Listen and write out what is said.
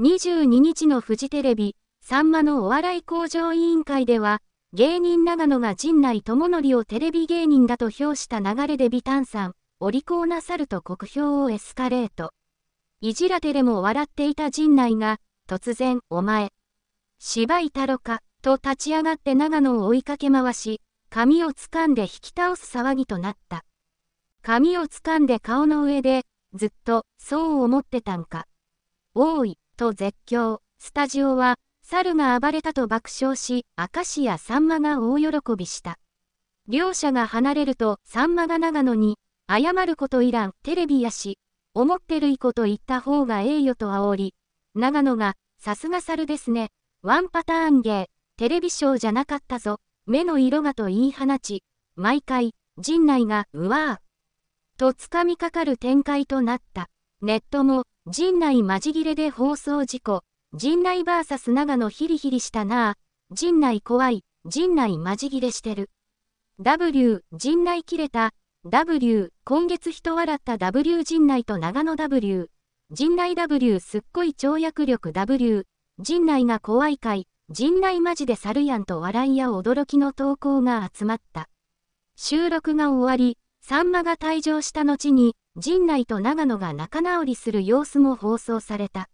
22日のフジテレビ、さんまのお笑い向上委員会では、芸人長野が陣内智則をテレビ芸人だと評した流れでビタンさん、お利口なさると酷評をエスカレート。いじらてでも笑っていた陣内が、突然、お前、芝居たろか、と立ち上がって長野を追いかけ回し、髪を掴んで引き倒す騒ぎとなった。髪を掴んで顔の上で、ずっと、そう思ってたんか。おい、と絶叫、スタジオは、猿が暴れたと爆笑し、明石やさんまが大喜びした。両者が離れると、さんまが長野に、謝ることいらん、テレビやし、思ってるいこと言った方がええよと煽り、長野が、さすが猿ですね、ワンパターン芸、テレビショーじゃなかったぞ、目の色がと言い放ち、毎回、陣内が、うわぁ、とつかみかかる展開となった。ネットも、陣内まじ切れで放送事故。陣内 VS 長野ヒリヒリしたなぁ。陣内怖い。陣内まじ切れしてる。W、陣内切れた。W、今月人笑った W 陣内と長野 W。陣内 W すっごい跳躍力 W。陣内が怖いかい。陣内マジで猿やんと笑いや驚きの投稿が集まった。収録が終わり、サンマが退場した後に、陣内と長野が仲直りする様子も放送された。